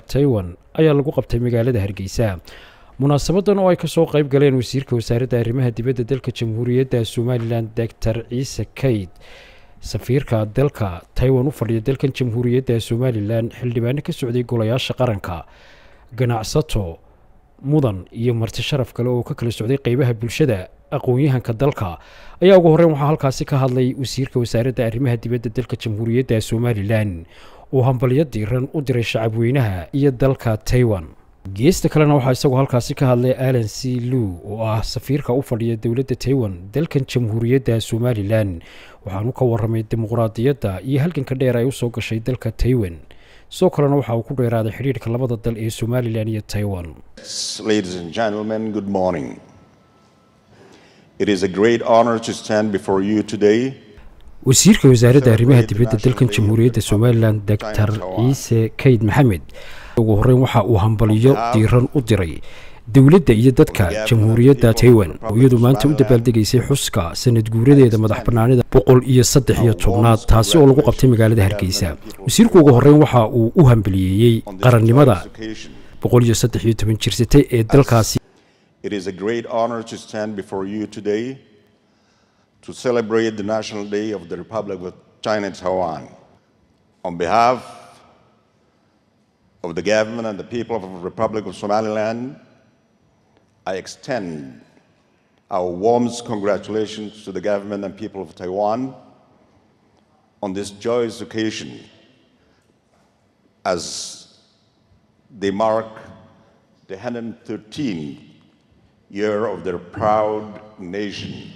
taiwan ayaa lagu qabtay magaalada hargeysa munaasabadan oo ay kasoo qayb galeen wasiirka wasaaradda arrimaha dibadda dalka jamhuuriyadda somalilan doctor ciise kayd safiirka dalka taiwan u fadhiya dalkan jamhuuriyadda somalilan xildhibaano ka socday golayaasha qaranka ganacsato mudan iyo marti sharaf kale oo ka kala socday qeybaha bulshada aqoon-yahanka dalka ayaa ugu horreyn waxaa halkaasi ka hadlay wasiirka wasaaradda arrimaha dibadda dalka jamhuuriyadda somalilan uu hambalyo diiran u diray shacabweynaha iyo dalka taiwan geesta kalena waxaa isagoo halkaasi ka hadlay alan c luu oo ah safiirka u fadhiya dowladda taiwan dalkan jamhuuriyadda somalilan waxaanu ka warramay dimuqraadiyadda iyo halganka dheer ay usoo gashay dalka taiwan sidoo kalena waxa uu ku dheeraaday xidhiirka labada dal ee somalilan iyo taiwan It is a great honor to stand before you today wasiirka wasaaradda arrimaha dibadda dalkan jamhuuriyadda somalilan doctor ciise kayd maxamed ugu horreyn waxa uu hambaliyo diiran u diray dowladda iyo dadka jamhuuriyadda taiwan iyadu maanta u dabaaldegaysay xuska sanad guuradeeda madax bannaanida boqol iyo saddex iyo tobnaad taasi oo lagu qabtay magaalada hargeysa wasiirka ugu horreyn waxa uu u hambaliyeeyey qarannimada boqol iyo saddex iyo toban jirsatay ee dalkaasi to celebrate the National Day of the Republic of China Taiwan. On behalf of the government and the people of the Republic of Somaliland, I extend our warmest congratulations to the government and people of Taiwan on this joyous occasion as they mark the 113th year of their proud nation.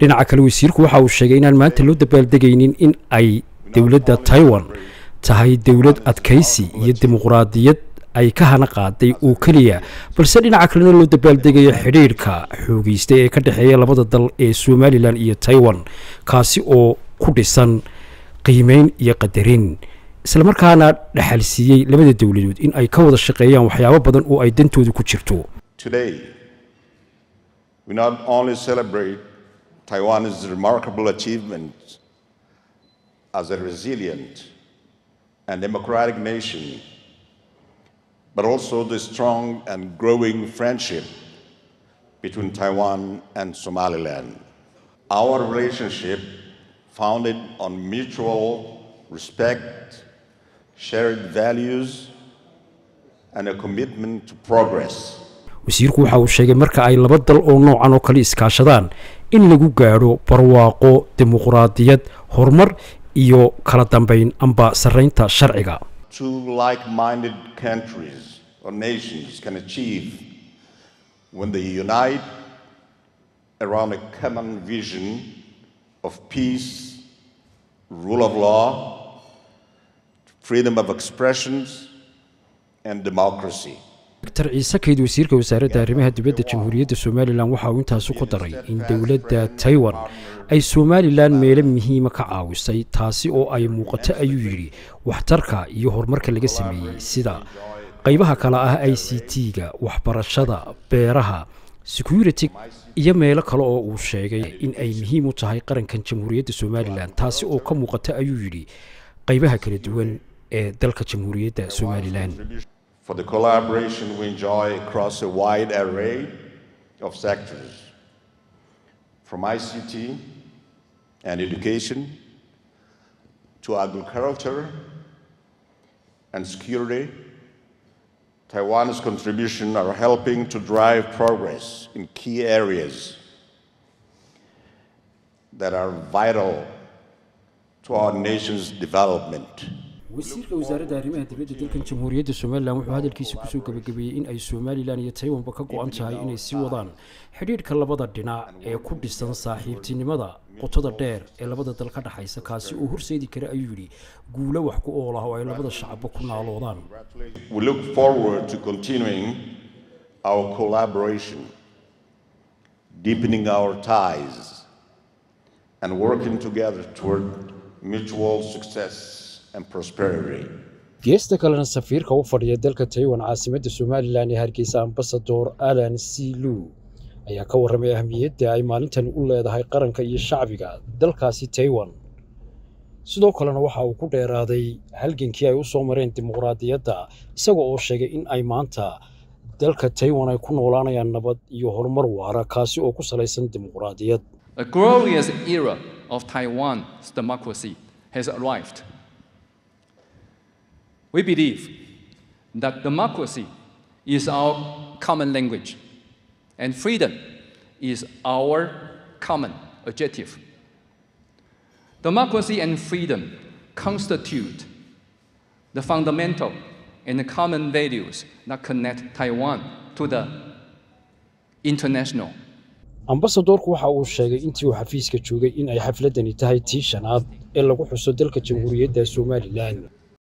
dhinaca kale wasiirku waxa uu sheegay inaan maanta loo dabaaldegaynin in ay dowladda taiwan tahay dowlad adkaysi iyo dimuqraadiyad ay ka hana qaaday oo keliya balse dhinaca kalena loo dabaaldegayo xidhiirhka xoogaysta ee ka dhexeeya labada dal ee somalilan iyo taiwan kaasi oo ku dhisan qiimeyn iyo qadarin islamarkaana dhexalsiiyey labada dowladood in ay ka wada shaqeeyaan waxyaabo badan oo ay dantooda ku jirto Taiwan's remarkable achievement as a resilient and democratic nation, but also the strong and growing friendship between Taiwan and Somaliland. Our relationship, founded on mutual respect, shared values, and a commitment to progress. wasiirku waxa uu sheegay marka ay laba dal oo noocan oo kale iskaashadaan in lagu like-minded barwaaqo dimuqraadiyad horumar iyo kala amba sharciga when they unite around a common vision of peace, rule of law, freedom of expressions, and democracy. doctor ciise kayd wasiirka wasaaradda arrimaha dibadda jamhuuriyadda somalilan waxa uu intaasu ku daray in dowladda taiwan ay somalilan meelo muhiima ka caawisay taasi oo ay muuqato ayuu yidhi waxtarka iyo horumarka laga sameeyey sida qaybaha kale ah i c t-ga waxbarashada beeraha security iyo meelo kale oo uu sheegay in ay muhiim u tahay qarankan jamhuuriyadda somalilan taasi oo ka muuqata ayuu yidhi qaybaha kala duwan ee dalka jamhuuriyadda somalilan for the collaboration we enjoy across a wide array of sectors, from ICT and education to agriculture and security, Taiwan's contribution are helping to drive progress in key areas that are vital to our nation's development. wasiirka wasaaradda arrimaha dibadda dalkan jamhuuriyadda somalilan wuxuu hadalkiisa kusoo gabagabeeyey in ay somalilan iyo taiwanba ka go-an tahay inay sii wadaan xidhiidhka labada dhinac ee ku dhisan saaxiibtinimada qotada dheer ee labada dal ka dhexaysa kaasi uu horseedi kara ayuu yidhi guulo wax ku oolah oo ay labada shacabba ku naaloodaan and working together toward mutual success geesta kalena safiirka u fadhiya dalka taiwan caasimadda somalilan ee hargeysa ambasador alan silu ayaa ka warramay ahmiyadda ay maalintan u leedahay qaranka iyo shacbiga dalkaasi taiwan sidoo kalena waxa uu ku dheeraaday halgankii ay u soo mareen dimuqraadiyadda isaga oo sheegay in ay maanta dalka taiwan ay ku noolaanayaan nabad iyo horumar waara kaasi oo ku salaysan dimuqraadiyad We believe that democracy is our common language and freedom is our common objective. Democracy and freedom constitute the fundamental and the common values that connect Taiwan to the international. ambasadorku waxa uu sheegay intii uu xafiiska joogay in ay xafladani tahay tii shanaad ee lagu xuso dalka jamhuuriyadda somalilan